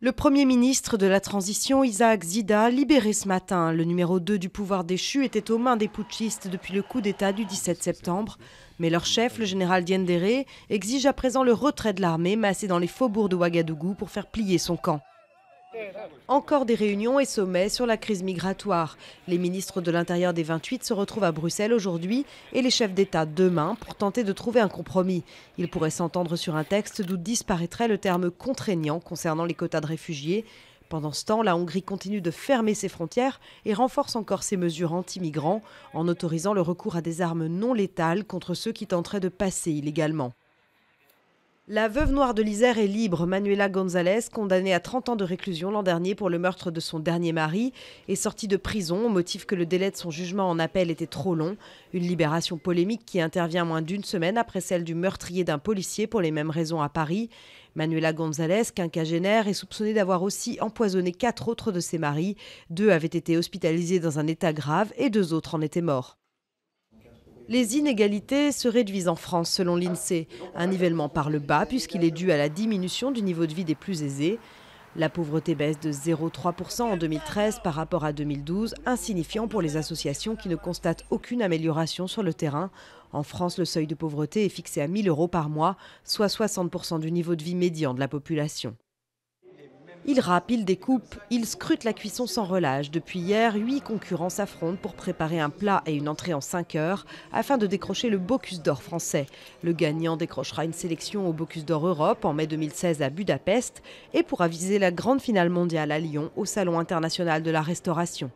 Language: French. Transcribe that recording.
Le Premier ministre de la Transition, Isaac Zida, libéré ce matin, le numéro 2 du pouvoir déchu, était aux mains des putschistes depuis le coup d'État du 17 septembre. Mais leur chef, le général Diendéré, exige à présent le retrait de l'armée massée dans les faubourgs de Ouagadougou pour faire plier son camp. Encore des réunions et sommets sur la crise migratoire. Les ministres de l'Intérieur des 28 se retrouvent à Bruxelles aujourd'hui et les chefs d'État demain pour tenter de trouver un compromis. Ils pourraient s'entendre sur un texte d'où disparaîtrait le terme contraignant concernant les quotas de réfugiés. Pendant ce temps, la Hongrie continue de fermer ses frontières et renforce encore ses mesures anti-migrants en autorisant le recours à des armes non létales contre ceux qui tenteraient de passer illégalement. La veuve noire de l'Isère est libre. Manuela González, condamnée à 30 ans de réclusion l'an dernier pour le meurtre de son dernier mari, est sortie de prison au motif que le délai de son jugement en appel était trop long. Une libération polémique qui intervient moins d'une semaine après celle du meurtrier d'un policier pour les mêmes raisons à Paris. Manuela González, quinquagénaire, est soupçonnée d'avoir aussi empoisonné quatre autres de ses maris. Deux avaient été hospitalisés dans un état grave et deux autres en étaient morts les inégalités se réduisent en France selon l'INSEE. Un nivellement par le bas puisqu'il est dû à la diminution du niveau de vie des plus aisés. La pauvreté baisse de 0,3% en 2013 par rapport à 2012, insignifiant pour les associations qui ne constatent aucune amélioration sur le terrain. En France, le seuil de pauvreté est fixé à 1000 euros par mois, soit 60% du niveau de vie médian de la population. Il râpe, il découpe, il scrute la cuisson sans relâche. Depuis hier, huit concurrents s'affrontent pour préparer un plat et une entrée en 5 heures afin de décrocher le Bocus d'Or français. Le gagnant décrochera une sélection au Bocus d'Or Europe en mai 2016 à Budapest et pourra viser la grande finale mondiale à Lyon au Salon international de la restauration.